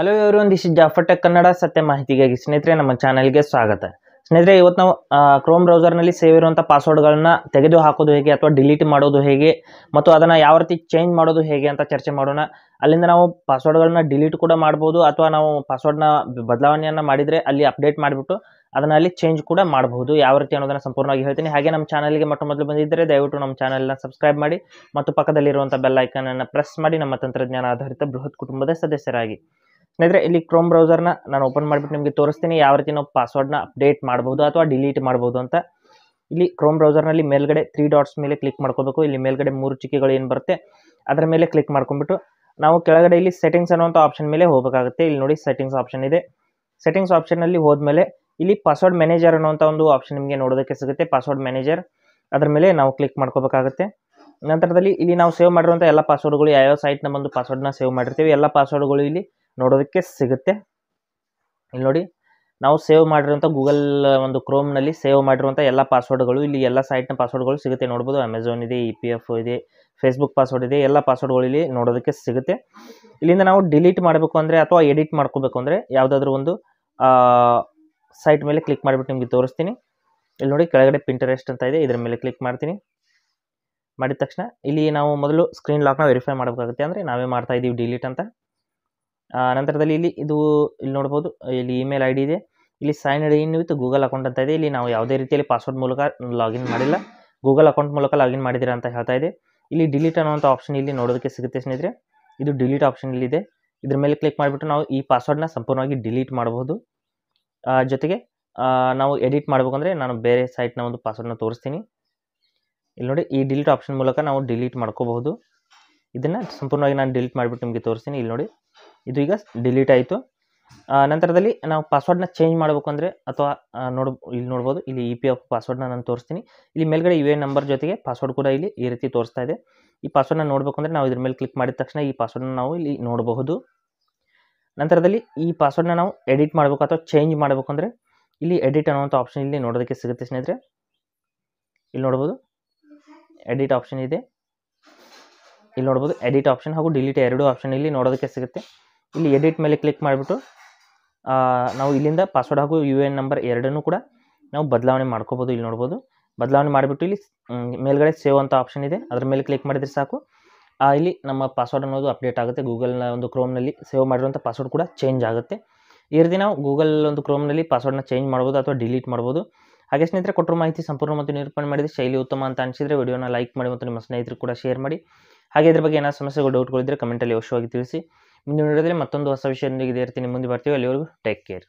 hello ಇವರು ಒಂದಿಷ್ಟು ಜಾಫಟೆಕ್ ಕನ್ನಡ ಸತ್ಯ ಮಾಹಿತಿಗಾಗಿ ಸ್ನೇಹಿತರೆ ನಮ್ಮ ಚಾನಲ್ಗೆ ಸ್ವಾಗತ ಸ್ನೇಹಿತರೆ ಇವತ್ತು ನಾವು ಕ್ರೋಮ್ ಬ್ರೌಸರ್ನಲ್ಲಿ ಸೇವ್ ಇರುವಂಥ ಪಾಸ್ವರ್ಡ್ಗಳನ್ನ ತೆಗೆದು ಹಾಕೋದು ಹೇಗೆ ಅಥವಾ ಡಿಲೀಟ್ ಮಾಡೋದು ಹೇಗೆ ಮತ್ತು ಅದನ್ನು ಯಾವ ರೀತಿ ಚೇಂಜ್ ಮಾಡೋದು ಹೇಗೆ ಅಂತ ಚರ್ಚೆ ಮಾಡೋಣ ಅಲ್ಲಿಂದ ನಾವು ಪಾಸ್ವರ್ಡ್ಗಳನ್ನ ಡಿಲೀಟ್ ಕೂಡ ಮಾಡ್ಬೋದು ಅಥವಾ ನಾವು ಪಾಸ್ವರ್ಡ್ನ ಬದಲಾವಣೆಯನ್ನು ಮಾಡಿದರೆ ಅಲ್ಲಿ ಅಪ್ಡೇಟ್ ಮಾಡಿಬಿಟ್ಟು ಅದನ್ನು ಅಲ್ಲಿ ಚೇಂಜ್ ಕೂಡ ಮಾಡಬಹುದು ಯಾವ ರೀತಿ ಅನ್ನೋದನ್ನು ಸಂಪೂರ್ಣವಾಗಿ ಹೇಳ್ತೀನಿ ಹಾಗೆ ನಮ್ಮ ಚಾನಲ್ಗೆ ಮೊಟ್ಟ ಮೊದಲು ಬಂದಿದ್ದರೆ ದಯವಿಟ್ಟು ನಮ್ಮ ಚಾನಲ್ನ ಸಬ್ಸ್ಕ್ರೈಬ್ ಮಾಡಿ ಮತ್ತು ಪಕ್ಕದಲ್ಲಿರುವಂಥ ಬೆಲ್ ಐಕನನ್ನು ಪ್ರೆಸ್ ಮಾಡಿ ನಮ್ಮ ತಂತ್ರಜ್ಞಾನ ಆಧಾರಿತ ಬೃಹತ್ ಕುಟುಂಬದ ಸದಸ್ಯರಾಗಿ ಸ್ನೇಹಿತರೆ ಇಲ್ಲಿ ಕ್ರೋಮ್ ಬ್ರೌಸರ್ನ ನಾನು ಓಪನ್ ಮಾಡಿಬಿಟ್ಟು ನಿಮಗೆ ತೋರಿಸ್ತೀನಿ ಯಾವ ರೀತಿ ನಾವು ಪಾಸ್ವರ್ಡ್ನ ಅಪ್ಡೇಟ್ ಮಾಡ್ಬೋದು ಅಥವಾ ಡಿಲೀಟ್ ಮಾಡ್ಬೋದು ಅಂತ ಇಲ್ಲಿ ಕ್ರೋಮ್ ಬ್ರೌಸರ್ನಲ್ಲಿ ಮೇಲ್ಗಡೆ ತ್ರೀ ಡಾಟ್ಸ್ ಮೇಲೆ ಕ್ಲಿಕ್ ಮಾಡ್ಕೋಬೇಕು ಇಲ್ಲಿ ಮೇಲ್ಗಡೆ ಮೂರು ಚಿಕ್ಕಿಗಳು ಏನು ಬರುತ್ತೆ ಅದರ ಮೇಲೆ ಕ್ಲಿಕ್ ಮಾಡ್ಕೊಂಡ್ಬಿಟ್ಟು ನಾವು ಕೆಳಗಡೆ ಇಲ್ಲಿ ಸೆಟ್ಟಿಂಗ್ಸ್ ಅನ್ನೋಂಥ ಆಪ್ಷನ್ ಮೇಲೆ ಹೋಗಬೇಕಾಗುತ್ತೆ ಇಲ್ಲಿ ನೋಡಿ ಸೆಟ್ಟಿಂಗ್ಸ್ ಆಪ್ಷನ್ ಇದೆ ಸೆಟ್ಟಿಂಗ್ಸ್ ಆಪ್ಷನಲ್ಲಿ ಹೋದ್ಮೇಲೆ ಇಲ್ಲಿ ಪಾಸ್ವರ್ಡ್ ಮ್ಯಾನೇಜರ್ ಅನ್ನೋಂಥ ಒಂದು ಆಪ್ಷನ್ ನಿಮಗೆ ನೋಡೋದಕ್ಕೆ ಸಿಗುತ್ತೆ ಪಾಸ್ವರ್ಡ್ ಮ್ಯಾನೇಜರ್ ಅದರ ಮೇಲೆ ನಾವು ಕ್ಲಿಕ್ ಮಾಡ್ಕೋಬೇಕಾಗುತ್ತೆ ನಂತರದಲ್ಲಿ ಇಲ್ಲಿ ನಾವು ಸೇವ್ ಮಾಡಿರುವಂಥ ಎಲ್ಲ ಪಾಸ್ವರ್ಡ್ಗಳು ಯಾವ್ಯಾವ ಸೈಟ್ನ ಬಂದು ಪಾಸ್ವರ್ಡ್ನ ಸೇವ್ ಮಾಡಿರ್ತೀವಿ ಎಲ್ಲ ಪಾಸ್ವರ್ಡ್ಗಳು ಇಲ್ಲಿ ನೋಡೋದಕ್ಕೆ ಸಿಗುತ್ತೆ ಇಲ್ಲಿ ನೋಡಿ ನಾವು ಸೇವ್ ಮಾಡಿರುವಂಥ ಗೂಗಲ್ ಒಂದು ಕ್ರೋಮ್ನಲ್ಲಿ ಸೇವ್ ಮಾಡಿರುವಂಥ ಎಲ್ಲ ಪಾಸ್ವರ್ಡ್ಗಳು ಇಲ್ಲಿ ಎಲ್ಲ ಸೈಟ್ನ ಪಾಸ್ವರ್ಡ್ಗಳು ಸಿಗುತ್ತೆ ನೋಡ್ಬೋದು ಅಮೆಝಾನ್ ಇದೆ ಇ ಪಿ ಎಫ್ ಇದೆ ಫೇಸ್ಬುಕ್ ಪಾಸ್ವರ್ಡ್ ಇದೆ ಎಲ್ಲ ಪಾಸ್ವರ್ಡ್ಗಳು ಇಲ್ಲಿ ನೋಡೋದಕ್ಕೆ ಸಿಗುತ್ತೆ ಇಲ್ಲಿಂದ ನಾವು ಡಿಲೀಟ್ ಮಾಡಬೇಕು ಅಂದರೆ ಅಥವಾ ಎಡಿಟ್ ಮಾಡ್ಕೋಬೇಕು ಅಂದರೆ ಯಾವುದಾದ್ರೂ ಒಂದು ಸೈಟ್ ಮೇಲೆ ಕ್ಲಿಕ್ ಮಾಡಿಬಿಟ್ಟು ನಿಮಗೆ ತೋರಿಸ್ತೀನಿ ಇಲ್ಲಿ ನೋಡಿ ಕೆಳಗಡೆ ಪಿಂಟರೆಸ್ಟ್ ಅಂತ ಇದೆ ಇದರ ಮೇಲೆ ಕ್ಲಿಕ್ ಮಾಡ್ತೀನಿ ಮಾಡಿದ ತಕ್ಷಣ ಇಲ್ಲಿ ನಾವು ಮೊದಲು ಸ್ಕ್ರೀನ್ ಲಾಕ್ನ ವೆರಿಫೈ ಮಾಡಬೇಕಾಗುತ್ತೆ ಅಂದರೆ ನಾವೇ ಮಾಡ್ತಾ ಇದ್ದೀವಿ ಡಿಲೀಟ್ ಅಂತ ನಂತರದಲ್ಲಿ ಇಲ್ಲಿ ಇದು ಇಲ್ಲಿ ನೋಡ್ಬೋದು ಇಲ್ಲಿ ಇಮೇಲ್ ಐ ಡಿ ಇದೆ ಇಲ್ಲಿ sign in with Google account ಅಂತ ಇದೆ ಇಲ್ಲಿ ನಾವು ಯಾವುದೇ ರೀತಿಯಲ್ಲಿ ಪಾಸ್ವರ್ಡ್ ಮೂಲಕ ಲಾಗಿನ್ ಮಾಡಿಲ್ಲ ಗೂಗಲ್ ಅಕೌಂಟ್ ಮೂಲಕ ಲಾಗಿನ್ ಮಾಡಿದ್ದೀರಾ ಅಂತ ಹೇಳ್ತಾ ಇದೆ ಇಲ್ಲಿ ಡಿಲೀಟ್ ಅನ್ನೋಂಥ ಆಪ್ಷನ್ ಇಲ್ಲಿ ನೋಡೋದಕ್ಕೆ ಸಿಗುತ್ತೆ ಸ್ನೇಹಿತರೆ ಇದು ಡಿಲೀಟ್ ಆಪ್ಷನ್ ಇಲ್ಲಿದೆ ಇದ್ರ ಮೇಲೆ ಕ್ಲಿಕ್ ಮಾಡಿಬಿಟ್ಟು ನಾವು ಈ ಪಾಸ್ವರ್ಡ್ನ ಸಂಪೂರ್ಣವಾಗಿ ಡಿಲೀಟ್ ಮಾಡಬಹುದು ಜೊತೆಗೆ ನಾವು ಎಡಿಟ್ ಮಾಡಬೇಕಂದ್ರೆ ನಾನು ಬೇರೆ ಸೈಟ್ನ ಒಂದು ಪಾಸ್ವರ್ಡ್ನ ತೋರಿಸ್ತೀನಿ ಇಲ್ಲಿ ನೋಡಿ ಈ ಡಿಲೀಟ್ ಆಪ್ಷನ್ ಮೂಲಕ ನಾವು ಡಿಲೀಟ್ ಮಾಡ್ಕೋಬಹುದು ಇದನ್ನು ಸಂಪೂರ್ಣವಾಗಿ ನಾನು ಡಿಲೀಟ್ ಮಾಡಿಬಿಟ್ಟು ನಿಮಗೆ ತೋರಿಸ್ತೀನಿ ಇಲ್ಲಿ ನೋಡಿ ಇದು ಈಗ ಡಿಲೀಟ್ ಆಯಿತು ನಂತರದಲ್ಲಿ ನಾವು ಪಾಸ್ವರ್ಡ್ನ ಚೇಂಜ್ ಮಾಡಬೇಕು ಅಂದರೆ ಅಥವಾ ನೋಡ್ ಇಲ್ಲಿ ನೋಡ್ಬೋದು ಇಲ್ಲಿ ಇ ಪಿ ಎಫ್ ಪಾಸ್ವರ್ಡ್ನ ನಾನು ತೋರಿಸ್ತೀನಿ ಇಲ್ಲಿ ಮೇಲ್ಗಡೆ ಯು ಎ ನಂಬರ್ ಜೊತೆಗೆ ಪಾಸ್ವರ್ಡ್ ಕೂಡ ಇಲ್ಲಿ ಈ ರೀತಿ ತೋರಿಸ್ತಾ ಇದೆ ಈ ಪಾಸ್ವರ್ಡ್ನ ನೋಡಬೇಕು ಅಂದರೆ ನಾವು ಇದ್ರ ಮೇಲೆ ಕ್ಲಿಕ್ ಮಾಡಿದ ತಕ್ಷಣ ಈ ಪಾಸ್ವರ್ಡ್ನ ನಾವು ಇಲ್ಲಿ ನೋಡಬಹುದು ನಂತರದಲ್ಲಿ ಈ ಪಾಸ್ವರ್ಡ್ನ ನಾವು ಎಡಿಟ್ ಮಾಡಬೇಕು ಅಥವಾ ಚೇಂಜ್ ಮಾಡಬೇಕು ಅಂದರೆ ಇಲ್ಲಿ ಎಡಿಟ್ ಅನ್ನೋಂಥ ಆಪ್ಷನ್ ಇಲ್ಲಿ ನೋಡೋದಕ್ಕೆ ಸಿಗುತ್ತೆ ಸ್ನೇಹಿತರೆ ಇಲ್ಲಿ ನೋಡ್ಬೋದು ಎಡಿಟ್ ಆಪ್ಷನ್ ಇದೆ ಇಲ್ಲಿ ನೋಡ್ಬೋದು ಎಡಿಟ್ ಆಪ್ಷನ್ ಹಾಗೂ ಡಿಲೀಟ್ ಎರಡೂ ಆಪ್ಷನ್ ಇಲ್ಲಿ ನೋಡೋದಕ್ಕೆ ಸಿಗುತ್ತೆ ಇಲ್ಲಿ ಎಡಿಟ್ ಮೇಲೆ ಕ್ಲಿಕ್ ಮಾಡಿಬಿಟ್ಟು ನಾವು ಇಲ್ಲಿಂದ ಪಾಸ್ವರ್ಡ್ ಹಾಗೂ ಯು ಎನ್ ನಂಬರ್ ಎರಡನ್ನೂ ಕೂಡ ನಾವು ಬದಲಾವಣೆ ಮಾಡ್ಕೋಬೋದು ಇಲ್ಲಿ ನೋಡ್ಬೋದು ಬದಲಾವಣೆ ಮಾಡಿಬಿಟ್ಟು ಇಲ್ಲಿ ಮೇಲ್ಗಡೆ ಸೇವ್ ಅಂತ ಆಪ್ಷನ್ ಇದೆ ಅದ್ರ ಮೇಲೆ ಕ್ಲಿಕ್ ಮಾಡಿದರೆ ಸಾಕು ಇಲ್ಲಿ ನಮ್ಮ ಪಾಸ್ವರ್ಡ್ ಅನ್ನೋದು ಅಪ್ಡೇಟ್ ಆಗುತ್ತೆ ಗೂಗಲ್ನ ಒಂದು ಕ್ರೋಮ್ನಲ್ಲಿ ಸೇವ್ ಮಾಡಿರುವಂಥ ಪಾಸ್ವರ್ಡ್ ಕೂಡ ಚೇಂಜ್ ಆಗುತ್ತೆ ಈ ರೀತಿ ನಾವು ಗೂಗಲ್ ಒಂದು ಕ್ರೋಮ್ನಲ್ಲಿ ಪಾಸ್ವರ್ಡ್ನ ಚೇಂಜ್ ಮಾಡ್ಬೋದು ಅಥವಾ ಡಿಲೀಟ್ ಮಾಡ್ಬೋದು ಹಾಗೆ ಸ್ನೇಹಿತರೆ ಕೊಟ್ಟರು ಮಾಹಿತಿ ಸಂಪೂರ್ಣ ಮತ್ತು ನಿರೂಪಣೆ ಮಾಡಿದರೆ ಶೈಲಿ ಉತ್ತಮ ಅಂತ ಅನಿಸಿದರೆ ವಿಡಿಯೋನ ಲೈಕ್ ಮಾಡಿ ಮತ್ತು ನಿಮ್ಮ ಸ್ನೇಹಿತರು ಕೂಡ ಶೇರ್ ಮಾಡಿ ಹಾಗೆ ಇದ್ರ ಬಗ್ಗೆ ಏನಾದರೂ ಸಮಸ್ಯೆಗಳು ಡೌಟ್ಗಳಿದ್ದರೆ ಕಮೆಂಟಲ್ಲಿ ಅವಶ್ಯವಾಗಿ ತಿಳಿಸಿ ಮುಂದಿನ ವಿಡಿಯೋದಲ್ಲಿ ಮತ್ತೊಂದು ಹೊಸ ವಿಷಯದೊಂದಿಗೆ ಇದೇ ಇರ್ತೀನಿ ಮುಂದೆ ಬರ್ತೀವಿ ಅಲ್ಲಿವರೆಗೂ ಟೇಕ್ ಕೇರ್